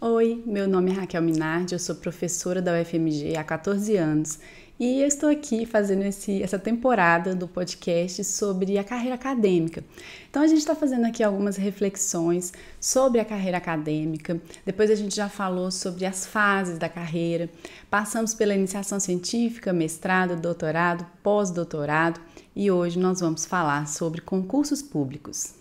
Oi, meu nome é Raquel Minardi, eu sou professora da UFMG há 14 anos e eu estou aqui fazendo esse, essa temporada do podcast sobre a carreira acadêmica. Então, a gente está fazendo aqui algumas reflexões sobre a carreira acadêmica. Depois, a gente já falou sobre as fases da carreira. Passamos pela iniciação científica, mestrado, doutorado, pós-doutorado e hoje nós vamos falar sobre concursos públicos.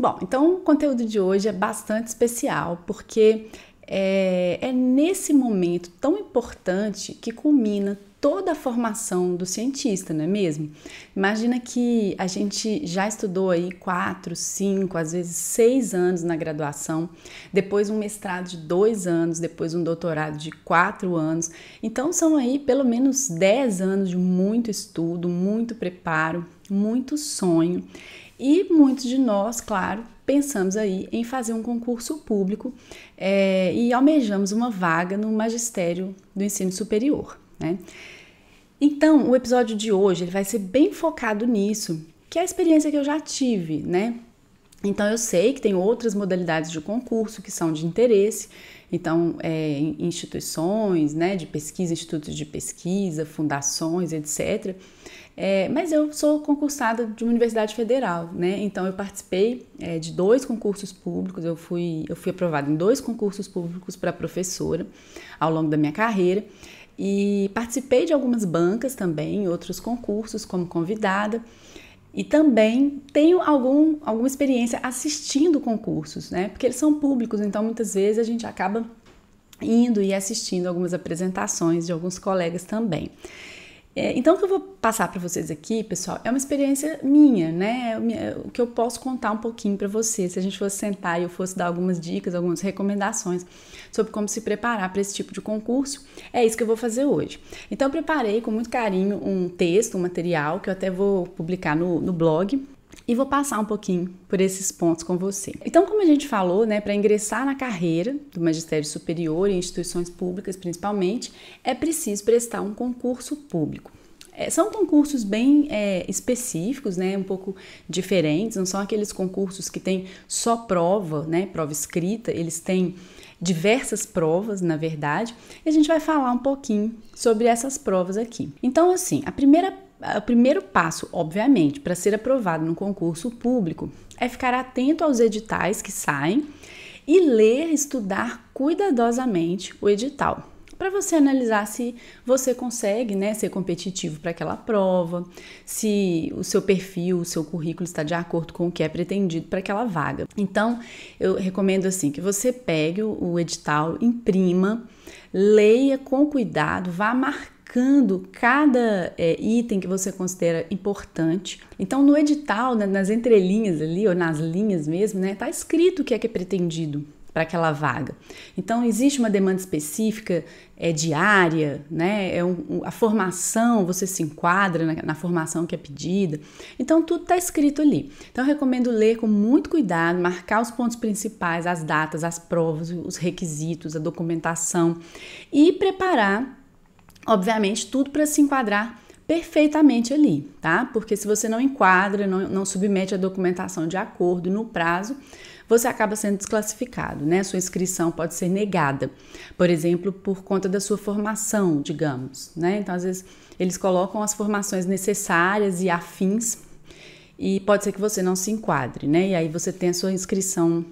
Bom, então o conteúdo de hoje é bastante especial porque é, é nesse momento tão importante que culmina toda a formação do cientista, não é mesmo? Imagina que a gente já estudou aí quatro, cinco, às vezes seis anos na graduação, depois um mestrado de dois anos, depois um doutorado de quatro anos. Então são aí pelo menos dez anos de muito estudo, muito preparo, muito sonho. E muitos de nós, claro, pensamos aí em fazer um concurso público é, e almejamos uma vaga no magistério do ensino superior. Né? Então, o episódio de hoje ele vai ser bem focado nisso, que é a experiência que eu já tive, né? Então, eu sei que tem outras modalidades de concurso que são de interesse, então, é, instituições né, de pesquisa, institutos de pesquisa, fundações, etc. É, mas eu sou concursada de uma universidade federal, né? Então eu participei é, de dois concursos públicos, eu fui, eu fui aprovada em dois concursos públicos para professora ao longo da minha carreira. E participei de algumas bancas também, em outros concursos como convidada. E também tenho algum, alguma experiência assistindo concursos, né? Porque eles são públicos, então muitas vezes a gente acaba indo e assistindo algumas apresentações de alguns colegas também. É, então, o que eu vou passar para vocês aqui, pessoal, é uma experiência minha, né? É o que eu posso contar um pouquinho para vocês, se a gente fosse sentar e eu fosse dar algumas dicas, algumas recomendações sobre como se preparar para esse tipo de concurso, é isso que eu vou fazer hoje. Então, eu preparei com muito carinho um texto, um material que eu até vou publicar no, no blog, e vou passar um pouquinho por esses pontos com você. Então, como a gente falou, né, para ingressar na carreira do magistério superior em instituições públicas, principalmente, é preciso prestar um concurso público. É, são concursos bem é, específicos, né, um pouco diferentes, não são aqueles concursos que têm só prova, né, prova escrita, eles têm diversas provas, na verdade, e a gente vai falar um pouquinho sobre essas provas aqui. Então, assim, a primeira o primeiro passo, obviamente, para ser aprovado no concurso público é ficar atento aos editais que saem e ler, estudar cuidadosamente o edital, para você analisar se você consegue né, ser competitivo para aquela prova, se o seu perfil, o seu currículo está de acordo com o que é pretendido para aquela vaga. Então, eu recomendo assim que você pegue o edital, imprima, leia com cuidado, vá marcar marcando cada é, item que você considera importante. Então, no edital, né, nas entrelinhas ali, ou nas linhas mesmo, né, tá escrito o que é que é pretendido para aquela vaga. Então, existe uma demanda específica, é diária, né? É um, a formação, você se enquadra na, na formação que é pedida. Então, tudo está escrito ali. Então, recomendo ler com muito cuidado, marcar os pontos principais, as datas, as provas, os requisitos, a documentação e preparar obviamente, tudo para se enquadrar perfeitamente ali, tá? Porque se você não enquadra, não, não, submete a documentação de acordo no prazo, você acaba sendo desclassificado, né? Sua inscrição pode ser negada, por exemplo, por conta da sua formação, digamos, né? Então, às vezes, eles colocam as formações necessárias e afins e pode ser que você não se enquadre, né? E aí você tem a sua inscrição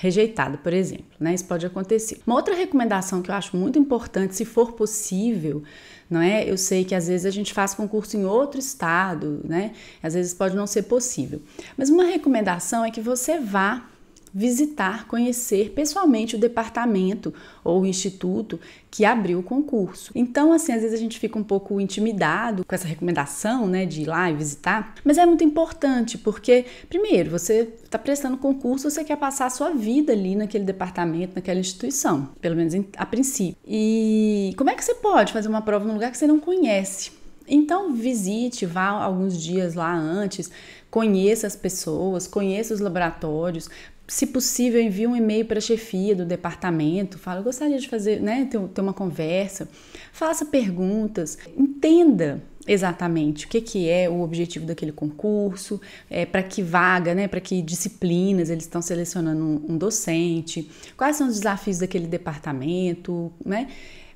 rejeitado, por exemplo, né? Isso pode acontecer. Uma outra recomendação que eu acho muito importante, se for possível, não é? Eu sei que às vezes a gente faz concurso em outro estado, né? Às vezes pode não ser possível. Mas uma recomendação é que você vá visitar, conhecer pessoalmente o departamento ou o instituto que abriu o concurso. Então, assim, às vezes a gente fica um pouco intimidado com essa recomendação, né, de ir lá e visitar, mas é muito importante porque, primeiro, você está prestando concurso, você quer passar a sua vida ali naquele departamento, naquela instituição, pelo menos a princípio. E como é que você pode fazer uma prova num lugar que você não conhece? Então visite, vá alguns dias lá antes, conheça as pessoas, conheça os laboratórios, se possível, envie um e-mail para a chefia do departamento, fala, gostaria de fazer, né, ter, ter uma conversa, faça perguntas, entenda exatamente o que, que é o objetivo daquele concurso, é, eh, para que vaga, né, para que disciplinas eles estão selecionando um, um, docente, quais são os desafios daquele departamento, né?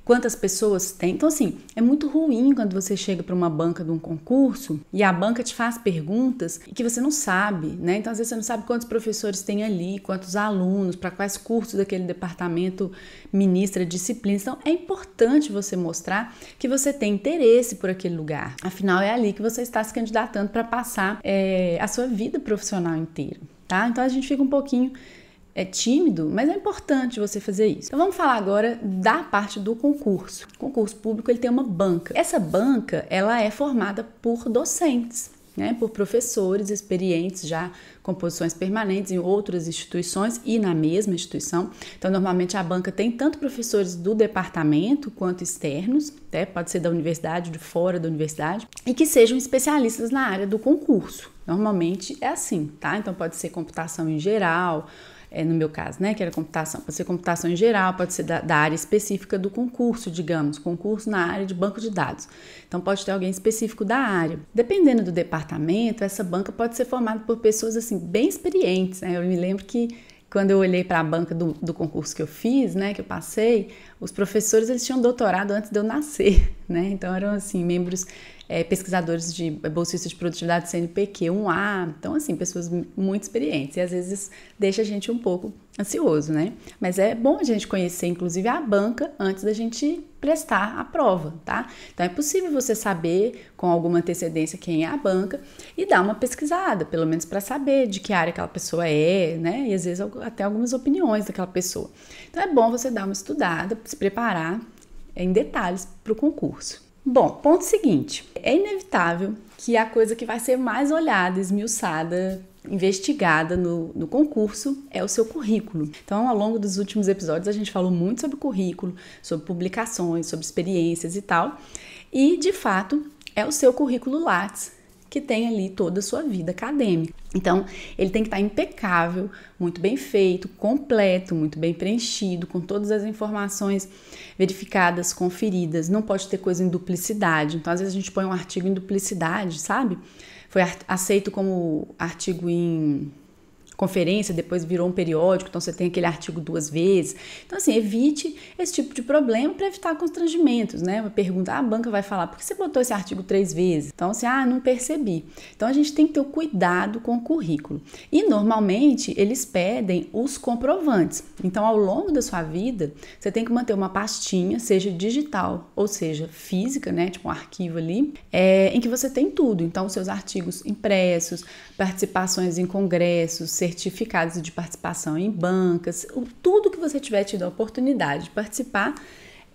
quantas pessoas tem. Então, assim, é muito ruim quando você chega para uma banca de um concurso e a banca te faz perguntas que você não sabe, né? Então, às vezes, você não sabe quantos professores tem ali, quantos alunos, para quais cursos daquele departamento ministra disciplina. Então, é importante você mostrar que você tem interesse por aquele lugar. Afinal, é ali que você está se candidatando para passar é, a sua vida profissional inteira, tá? Então, a gente fica um pouquinho é tímido, mas é importante você fazer isso. Então vamos falar agora da parte do concurso. O concurso público ele tem uma banca. Essa banca ela é formada por docentes. Né, por professores experientes já com posições permanentes em outras instituições e na mesma instituição. Então, normalmente a banca tem tanto professores do departamento quanto externos, né, pode ser da universidade, de fora da universidade, e que sejam especialistas na área do concurso. Normalmente é assim, tá? Então, pode ser computação em geral, é, no meu caso, né, que era computação, pode ser computação em geral, pode ser da, da, área específica do concurso, digamos, concurso na área de banco de dados. Então pode ter alguém específico da área. Dependendo do departamento, essa banca pode ser formada por pessoas assim bem experientes. Né? Eu me lembro que quando eu olhei para a banca do, do, concurso que eu fiz, né, que eu passei, os professores eles tinham doutorado antes de eu nascer, né? Então eram assim membros é, pesquisadores de eh, bolsistas de produtividade CNPq 1A, então assim pessoas muito experientes e às vezes deixa a gente um pouco ansioso, né? Mas é bom a gente conhecer, inclusive, a banca antes da gente prestar a prova, tá? Então é possível você saber com alguma antecedência quem é a banca e dar uma pesquisada, pelo menos para saber de que área aquela pessoa é, né? E às vezes até algumas opiniões daquela pessoa. Então é bom você dar uma estudada, se preparar em detalhes para o concurso. Bom, ponto seguinte: é inevitável que a coisa que vai ser mais olhada, esmiuçada investigada no, no concurso é o seu currículo. Então, ao longo dos últimos episódios, a gente falou muito sobre currículo, sobre publicações, sobre experiências e tal. E, de fato, é o seu currículo Lattes que tem ali toda a sua vida acadêmica. Então, ele tem que estar impecável, muito bem feito, completo, muito bem preenchido, com todas as informações verificadas, conferidas. Não pode ter coisa em duplicidade. Então, às vezes a gente põe um artigo em duplicidade, sabe? foi aceito como artigo em conferência, depois virou um periódico, então você tem aquele artigo duas vezes. Então, assim, evite esse tipo de problema para evitar constrangimentos, né? Uma pergunta, ah, a banca vai falar, por que você botou esse artigo três vezes? Então, assim, ah, não percebi. Então, a gente tem que ter o cuidado com o currículo. E, normalmente, eles pedem os comprovantes. Então, ao longo da sua vida, você tem que manter uma pastinha, seja digital ou seja física, né? Tipo um arquivo ali, é, em que você tem tudo. Então, seus artigos impressos, participações em congressos, certificados de participação em bancas, tudo que você tiver tido a oportunidade de participar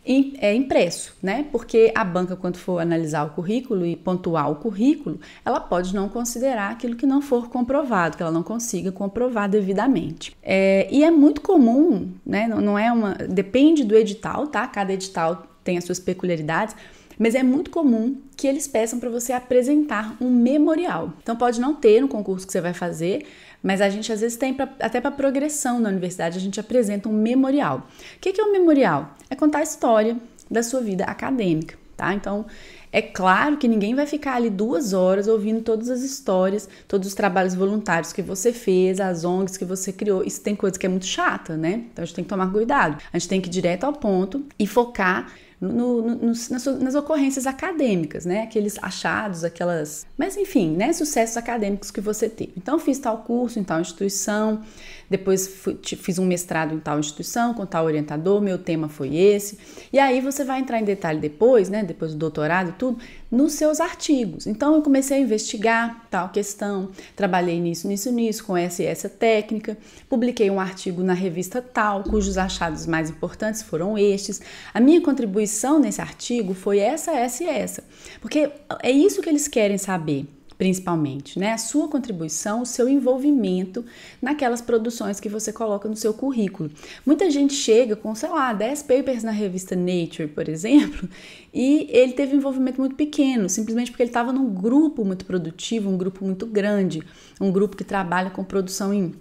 é impresso, né? Porque a banca, quando for analisar o currículo e pontuar o currículo, ela pode não considerar aquilo que não for comprovado, que ela não consiga comprovar devidamente. É, e é muito comum, né? Não, não é uma. Depende do edital, tá? Cada edital tem as suas peculiaridades, mas é muito comum que eles peçam para você apresentar um memorial. Então pode não ter no concurso que você vai fazer, mas a gente às vezes tem pra, até para progressão na universidade, a gente apresenta um memorial. O que, que é um memorial? É contar a história da sua vida acadêmica, tá? Então é claro que ninguém vai ficar ali duas horas ouvindo todas as histórias, todos os trabalhos voluntários que você fez, as ONGs que você criou. Isso tem coisa que é muito chata, né? Então a gente tem que tomar cuidado. A gente tem que ir direto ao ponto e focar no, no, nas, nas, ocorrências acadêmicas, né? Aqueles achados, aquelas. Mas enfim, né? Sucessos acadêmicos que você teve. Então, fiz tal curso em tal instituição, depois fui, fiz um mestrado em tal instituição, com tal orientador, meu tema foi esse. E aí você vai entrar em detalhe depois, né, depois do doutorado e tudo, nos seus artigos. Então eu comecei a investigar tal questão, trabalhei nisso, nisso, nisso, com essa e essa técnica, publiquei um artigo na revista tal, cujos achados mais importantes foram estes. A minha contribuição nesse artigo foi essa, essa e essa. Porque é isso que eles querem saber principalmente, né? A sua contribuição, o seu envolvimento naquelas produções que você coloca no seu currículo. Muita gente chega com, sei lá, 10 papers na revista Nature, por exemplo, e ele teve um envolvimento muito pequeno, simplesmente porque ele estava num grupo muito produtivo, um grupo muito grande, um grupo que trabalha com produção em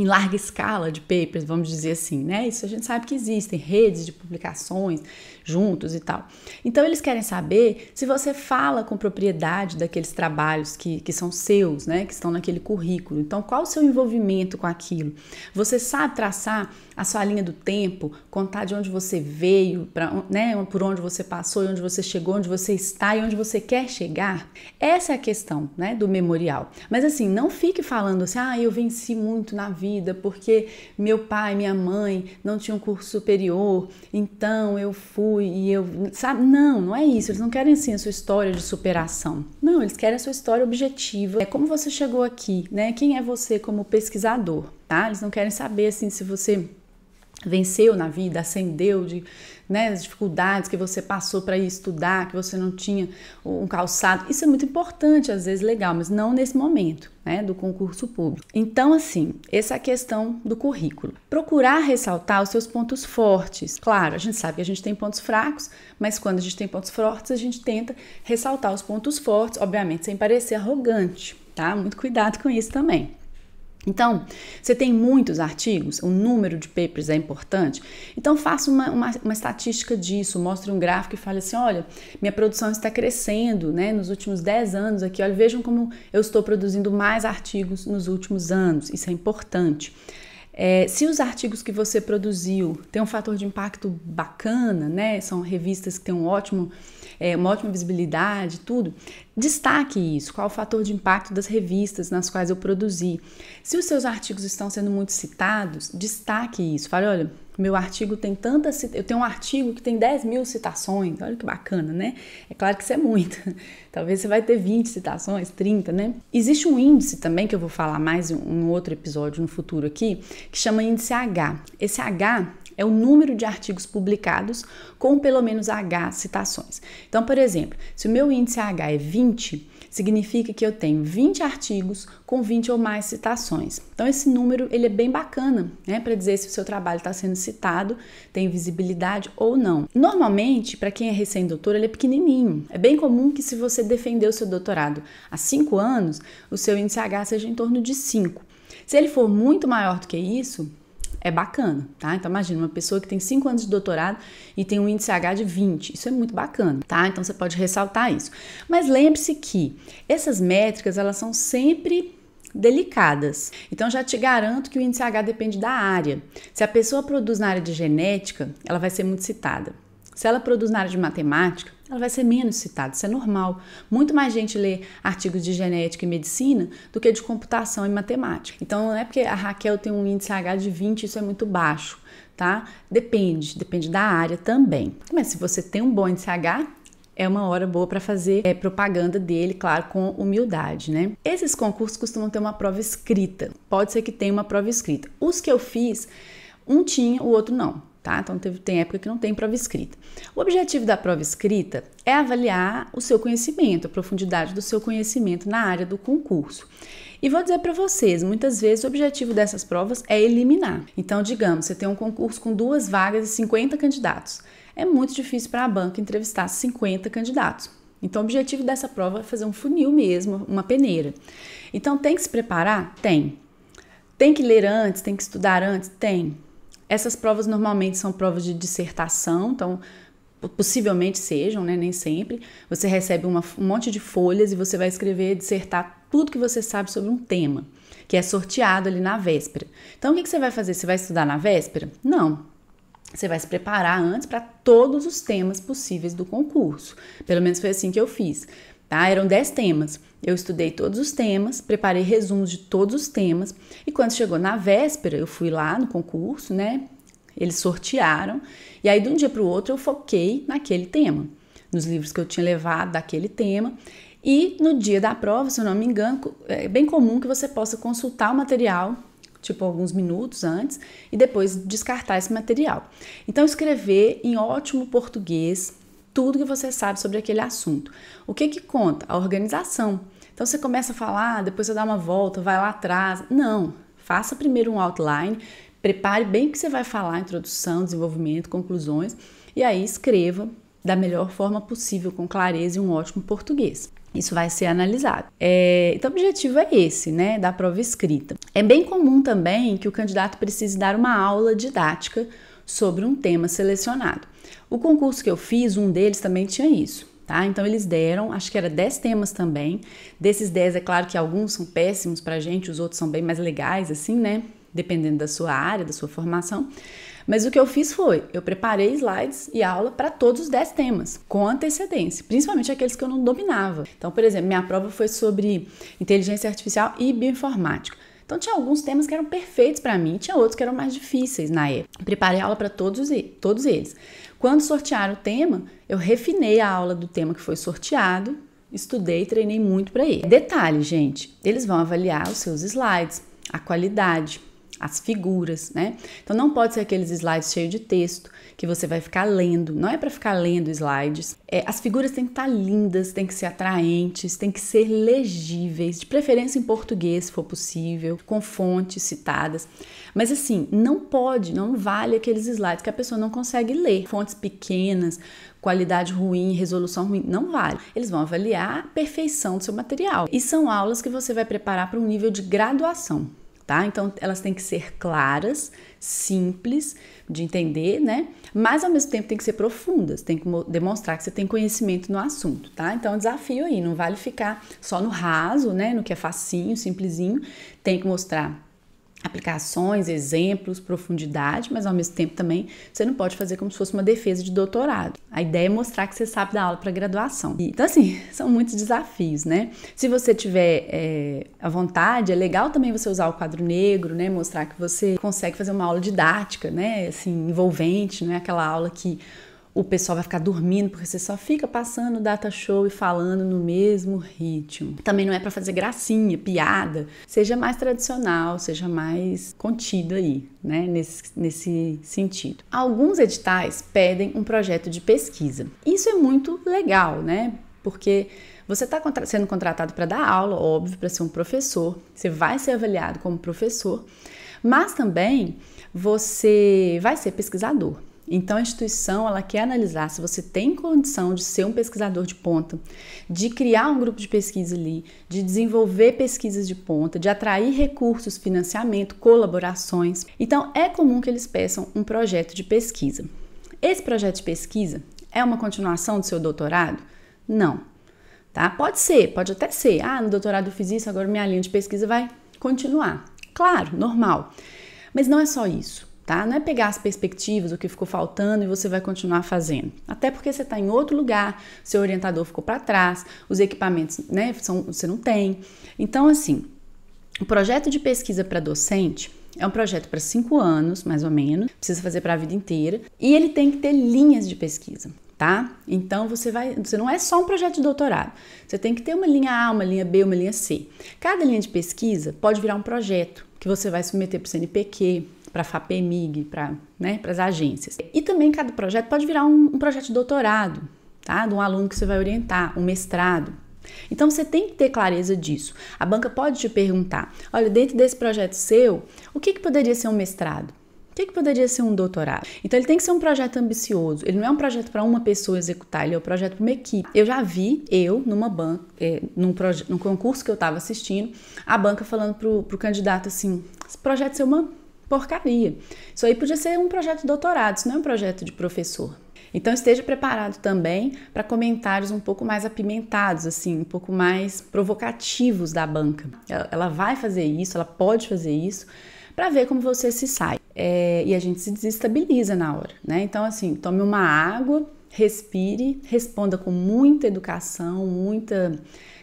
em larga escala de papers, vamos dizer assim, né? Isso a gente sabe que existem redes de publicações juntos e tal. Então eles querem saber se você fala com propriedade daqueles trabalhos que, que são seus, né? Que estão naquele currículo. Então, qual o seu envolvimento com aquilo? Você sabe traçar a sua linha do tempo, contar de onde você veio, pra, né? Por onde você passou, onde você chegou, onde você está e onde você quer chegar? Essa é a questão, né? Do memorial. Mas assim, não fique falando assim, ah, eu venci muito na vida vida, porque meu pai, minha mãe não tinham um curso superior, então eu fui e eu. Sabe? Não, não é isso. Eles não querem assim a sua história de superação. Não, eles querem a sua história objetiva. É como você chegou aqui, né? Quem é você como pesquisador, tá? Eles não querem saber assim se você venceu na vida, ascendeu de né, as dificuldades que você passou para ir estudar, que você não tinha um calçado. Isso é muito importante, às vezes legal, mas não nesse momento, né, do concurso público. Então, assim, essa é a questão do currículo. Procurar ressaltar os seus pontos fortes. Claro, a gente sabe que a gente tem pontos fracos, mas quando a gente tem pontos fortes, a gente tenta ressaltar os pontos fortes, obviamente sem parecer arrogante, tá? Muito cuidado com isso também. Então, você tem muitos artigos, o número de papers é importante. Então, faça uma, uma, uma, estatística disso, mostre um gráfico e fale assim: olha, minha produção está crescendo né, nos últimos 10 anos aqui, olha, vejam como eu estou produzindo mais artigos nos últimos anos. Isso é importante. É, se os artigos que você produziu têm um fator de impacto bacana, né? São revistas que têm um ótimo é, uma ótima visibilidade, tudo, destaque isso. Qual o fator de impacto das revistas nas quais eu produzi? Se os seus artigos estão sendo muito citados, destaque isso. Fale, olha, meu artigo tem tantas. Eu tenho um artigo que tem 10 mil citações, olha que bacana, né? É claro que isso é muito. Talvez você vai ter 20 citações, 30, né? Existe um índice também, que eu vou falar mais em um outro episódio no futuro aqui, que chama índice H. Esse H é o número de artigos publicados com pelo menos H citações. Então, por exemplo, se o meu índice H é 20, significa que eu tenho 20 artigos com 20 ou mais citações. Então esse número ele é bem bacana, né, para dizer se o seu trabalho está sendo citado, tem visibilidade ou não. Normalmente, para quem é recém-doutor, ele é pequenininho. É bem comum que se você defendeu seu doutorado há 5 anos, o seu índice H seja em torno de 5. Se ele for muito maior do que isso, é bacana, tá? Então imagina uma pessoa que tem 5 anos de doutorado e tem um índice H de 20. Isso é muito bacana, tá? Então você pode ressaltar isso. Mas lembre-se que essas métricas, elas são sempre delicadas. Então já te garanto que o índice H depende da área. Se a pessoa produz na área de genética, ela vai ser muito citada. Se ela produz na área de matemática, ela vai ser menos citada, isso é normal. Muito mais gente lê artigos de genética e medicina do que de computação e matemática. Então não é porque a Raquel tem um índice H de 20, isso é muito baixo, tá? Depende, depende da área também. Mas se você tem um bom índice H, é uma hora boa para fazer é, propaganda dele, claro, com humildade, né? Esses concursos costumam ter uma prova escrita. Pode ser que tenha uma prova escrita. Os que eu fiz, um tinha, o outro não tá? Então teve, tem época que não tem prova escrita. O objetivo da prova escrita é avaliar o seu conhecimento, a profundidade do seu conhecimento na área do concurso. E vou dizer para vocês, muitas vezes o objetivo dessas provas é eliminar. Então, digamos, você tem um concurso com duas vagas e 50 candidatos. É muito difícil para a banca entrevistar 50 candidatos. Então, o objetivo dessa prova é fazer um funil mesmo, uma peneira. Então, tem que se preparar? Tem. Tem que ler antes, tem que estudar antes? Tem. Essas provas normalmente são provas de dissertação, então possivelmente sejam, né? Nem sempre. Você recebe uma, um monte de folhas e você vai escrever, dissertar tudo que você sabe sobre um tema, que é sorteado ali na véspera. Então, o que, que você vai fazer? Você vai estudar na véspera? Não. Você vai se preparar antes para todos os temas possíveis do concurso. Pelo menos foi assim que eu fiz. Tá? Eram 10 temas. Eu estudei todos os temas, preparei resumos de todos os temas, e quando chegou na véspera, eu fui lá no concurso, né? Eles sortearam, e aí de um dia para o outro eu foquei naquele tema, nos livros que eu tinha levado daquele tema, e no dia da prova, se eu não me engano, é bem comum que você possa consultar o material, tipo alguns minutos antes, e depois descartar esse material. Então, escrever em ótimo português, tudo que você sabe sobre aquele assunto. O que que conta? A organização. Então você começa a falar, ah, depois você dá uma volta, vai lá atrás. Não, faça primeiro um outline, prepare bem o que você vai falar, introdução, desenvolvimento, conclusões, e aí escreva da melhor forma possível, com clareza e um ótimo português. Isso vai ser analisado. É, então, o objetivo é esse, né, da prova escrita. É bem comum também que o candidato precise dar uma aula didática sobre um tema selecionado. O concurso que eu fiz, um deles também tinha isso. Tá? Então eles deram, acho que era 10 temas também. Desses 10, é claro que alguns são péssimos pra gente, os outros são bem mais legais, assim, né? Dependendo da sua área, da sua formação. Mas o que eu fiz foi, eu preparei slides e aula para todos os 10 temas, com antecedência, principalmente aqueles que eu não dominava. Então, por exemplo, minha prova foi sobre inteligência artificial e bioinformática. Então tinha alguns temas que eram perfeitos para mim, tinha outros que eram mais difíceis na época. Preparei aula para todos, todos eles. Quando sortearam o tema, eu refinei a aula do tema que foi sorteado, estudei, treinei muito para ele. Detalhe, gente, eles vão avaliar os seus slides, a qualidade, as figuras, né? Então não pode ser aqueles slides cheios de texto, que você vai ficar lendo. Não é para ficar lendo slides. É, as figuras têm que estar tá lindas, têm que ser atraentes, têm que ser legíveis, de preferência em português, se for possível, com fontes citadas. Mas assim, não pode, não vale aqueles slides que a pessoa não consegue ler. Fontes pequenas, qualidade ruim, resolução ruim, não vale. Eles vão avaliar a perfeição do seu material. E são aulas que você vai preparar para um nível de graduação tá? Então elas têm que ser claras, simples de entender, né? Mas ao mesmo tempo tem que ser profundas, tem que demonstrar que você tem conhecimento no assunto, tá? Então é desafio aí, não vale ficar só no raso, né? No que é facinho, simplesinho, tem que mostrar aplicações, exemplos, profundidade, mas ao mesmo tempo também você não pode fazer como se fosse uma defesa de doutorado. A ideia é mostrar que você sabe da aula para graduação. Então, assim, são muitos desafios, né? Se você tiver é, eh, a vontade, é legal também você usar o quadro negro, né? Mostrar que você consegue fazer uma aula didática, né? Assim, envolvente, não é aquela aula que o pessoal vai ficar dormindo porque você só fica passando data show e falando no mesmo ritmo. Também não é para fazer gracinha, piada. Seja mais tradicional, seja mais contido aí, né, nesse, nesse sentido. Alguns editais pedem um projeto de pesquisa. Isso é muito legal, né? Porque você está contra sendo contratado para dar aula, óbvio, para ser um professor, você vai ser avaliado como professor, mas também você vai ser pesquisador. Então a instituição ela quer analisar se você tem condição de ser um pesquisador de ponta, de criar um grupo de pesquisa ali, de desenvolver pesquisas de ponta, de atrair recursos, financiamento, colaborações. Então é comum que eles peçam um projeto de pesquisa. Esse projeto de pesquisa é uma continuação do seu doutorado? Não. Tá? Pode ser, pode até ser. Ah, no doutorado eu fiz isso, agora minha linha de pesquisa vai continuar. Claro, normal. Mas não é só isso tá? Não é pegar as perspectivas, o que ficou faltando e você vai continuar fazendo. Até porque você está em outro lugar, seu orientador ficou para trás, os equipamentos, né, são, você não tem. Então, assim, o projeto de pesquisa para docente é um projeto para cinco anos, mais ou menos, precisa fazer para a vida inteira, e ele tem que ter linhas de pesquisa. Tá? Então você vai, você não é só um projeto de doutorado. Você tem que ter uma linha A, uma linha B, uma linha C. Cada linha de pesquisa pode virar um projeto que você vai submeter para o CNPq, para a FAPEMIG, para né, as agências. E também cada projeto pode virar um, um projeto de doutorado, tá? De um aluno que você vai orientar, um mestrado. Então você tem que ter clareza disso. A banca pode te perguntar: olha, dentro desse projeto seu, o que, que poderia ser um mestrado? O que, que poderia ser um doutorado? Então ele tem que ser um projeto ambicioso. Ele não é um projeto para uma pessoa executar, ele é um projeto para uma equipe. Eu já vi, eu, numa banca, é, eh, num, num concurso que eu estava assistindo, a banca falando pro, o candidato assim: esse projeto é uma porcaria. Isso aí podia ser um projeto de doutorado, isso não é um projeto de professor. Então esteja preparado também para comentários um pouco mais apimentados, assim, um pouco mais provocativos da banca. Ela, vai fazer isso, ela pode fazer isso, para ver como você se sai. É, e a gente se desestabiliza na hora, né? Então, assim, tome uma água, respire, responda com muita educação, muita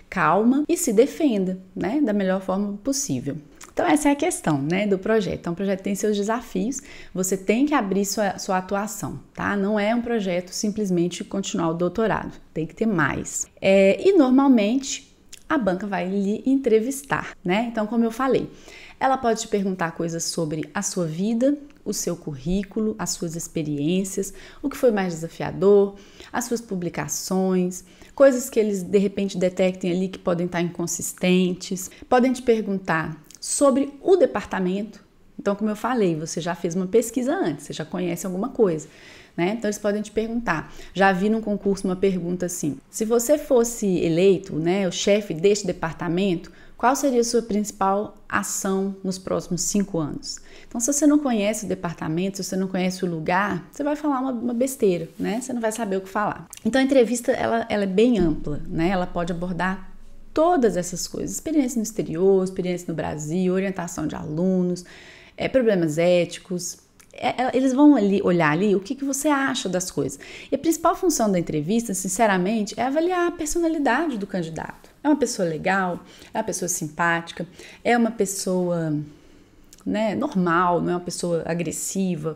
calma e se defenda, né, da melhor forma possível. Então, essa é a questão né, do projeto. Então, o projeto tem seus desafios, você tem que abrir sua, sua atuação, tá? Não é um projeto simplesmente continuar o doutorado, tem que ter mais. É, e normalmente a banca vai lhe entrevistar, né? Então, como eu falei, ela pode te perguntar coisas sobre a sua vida, o seu currículo, as suas experiências, o que foi mais desafiador, as suas publicações, coisas que eles de repente detectem ali que podem estar inconsistentes. Podem te perguntar sobre o departamento. Então, como eu falei, você já fez uma pesquisa antes, você já conhece alguma coisa, né? Então, eles podem te perguntar. Já vi num concurso uma pergunta assim: se você fosse eleito, né, o chefe deste departamento, qual seria a sua principal ação nos próximos cinco anos? Então, se você não conhece o departamento, se você não conhece o lugar, você vai falar uma, uma besteira, né? Você não vai saber o que falar. Então, a entrevista ela, ela é bem ampla, né? Ela pode abordar todas essas coisas: experiência no exterior, experiência no Brasil, orientação de alunos, é, problemas éticos. É, é, eles vão ali, olhar ali o que, que você acha das coisas. E a principal função da entrevista, sinceramente, é avaliar a personalidade do candidato. É uma pessoa legal? É uma pessoa simpática? É uma pessoa né, normal, não é uma pessoa agressiva,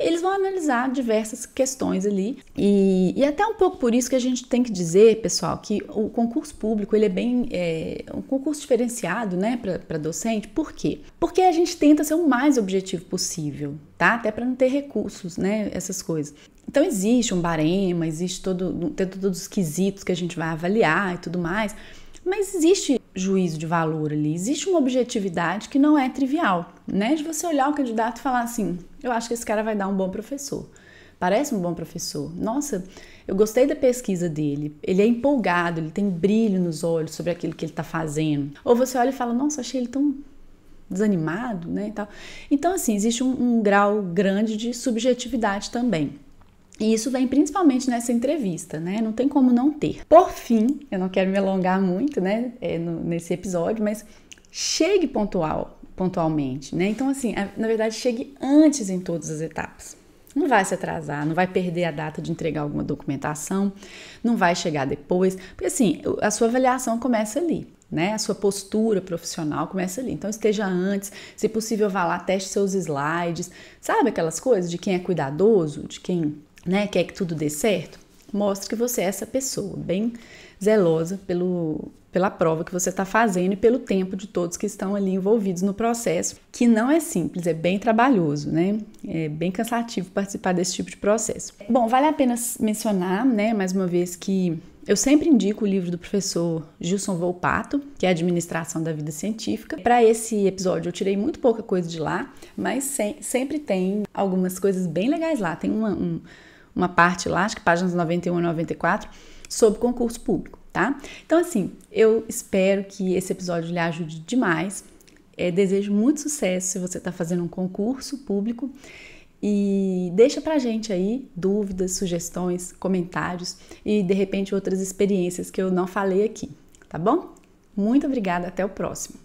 eles vão analisar diversas questões ali e, e até um pouco por isso que a gente tem que dizer, pessoal, que o concurso público ele é bem é, um concurso diferenciado, né, para docente. Por quê? Porque a gente tenta ser o mais objetivo possível, tá? Até para não ter recursos, né, essas coisas. Então existe um barema, existe todo, tem todos os quesitos que a gente vai avaliar e tudo mais. Mas existe juízo de valor ali, existe uma objetividade que não é trivial, né? De você olhar o candidato e falar assim: eu acho que esse cara vai dar um bom professor. Parece um bom professor. Nossa, eu gostei da pesquisa dele. Ele é empolgado, ele tem brilho nos olhos sobre aquilo que ele está fazendo. Ou você olha e fala: nossa, achei ele tão desanimado, né? E tal. Então, assim, existe um, um grau grande de subjetividade também. E isso vem principalmente nessa entrevista, né? Não tem como não ter. Por fim, eu não quero me alongar muito, né, é, no, nesse episódio, mas chegue pontual, pontualmente, né? Então, assim, na verdade, chegue antes em todas as etapas. Não vai se atrasar, não vai perder a data de entregar alguma documentação, não vai chegar depois, porque assim, a sua avaliação começa ali. Né? A sua postura profissional começa ali. Então esteja antes, se possível vá lá, teste seus slides, sabe aquelas coisas de quem é cuidadoso, de quem né, quer que tudo dê certo, mostre que você é essa pessoa, bem zelosa pelo, pela prova que você está fazendo e pelo tempo de todos que estão ali envolvidos no processo, que não é simples, é bem trabalhoso, né? É bem cansativo participar desse tipo de processo. Bom, vale a pena mencionar, né, mais uma vez que eu sempre indico o livro do professor Gilson Volpato, que é Administração da Vida Científica. Para esse episódio eu tirei muito pouca coisa de lá, mas sempre tem algumas coisas bem legais lá. Tem uma, um uma parte lá, acho que páginas 91 e 94, sobre concurso público, tá? Então, assim, eu espero que esse episódio lhe ajude demais. É, desejo muito sucesso se você está fazendo um concurso público. E deixa pra gente aí dúvidas, sugestões, comentários e de repente outras experiências que eu não falei aqui, tá bom? Muito obrigada, até o próximo.